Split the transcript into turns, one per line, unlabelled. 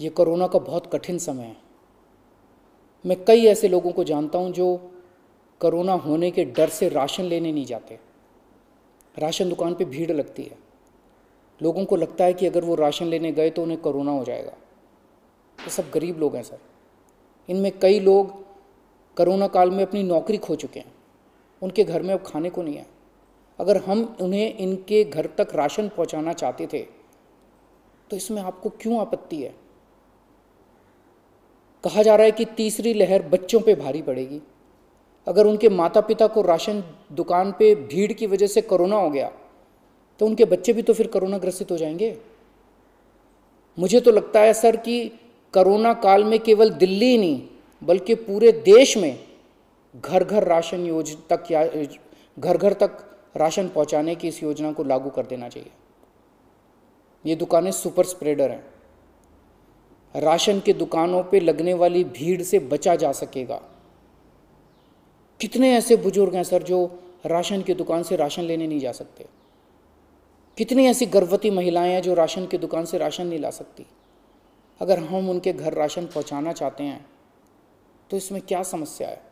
ये कोरोना का बहुत कठिन समय है मैं कई ऐसे लोगों को जानता हूँ जो कोरोना होने के डर से राशन लेने नहीं जाते राशन दुकान पे भीड़ लगती है लोगों को लगता है कि अगर वो राशन लेने गए तो उन्हें कोरोना हो जाएगा ये सब गरीब लोग हैं सर इनमें कई लोग करोना काल में अपनी नौकरी खो चुके हैं उनके घर में अब खाने को नहीं है अगर हम उन्हें इनके घर तक राशन पहुंचाना चाहते थे तो इसमें आपको क्यों आपत्ति है कहा जा रहा है कि तीसरी लहर बच्चों पे भारी पड़ेगी अगर उनके माता पिता को राशन दुकान पे भीड़ की वजह से कोरोना हो गया तो उनके बच्चे भी तो फिर कोरोना ग्रसित हो जाएंगे मुझे तो लगता है सर कि कोरोना काल में केवल दिल्ली ही नहीं बल्कि पूरे देश में घर घर राशन योज तक या घर घर तक राशन पहुंचाने की इस योजना को लागू कर देना चाहिए ये दुकानें सुपर स्प्रेडर हैं राशन की दुकानों पे लगने वाली भीड़ से बचा जा सकेगा कितने ऐसे बुजुर्ग हैं सर जो राशन की दुकान से राशन लेने नहीं जा सकते कितनी ऐसी गर्भवती महिलाएं हैं जो राशन की दुकान से राशन नहीं ला सकती अगर हम उनके घर राशन पहुंचाना चाहते हैं तो इसमें क्या समस्या है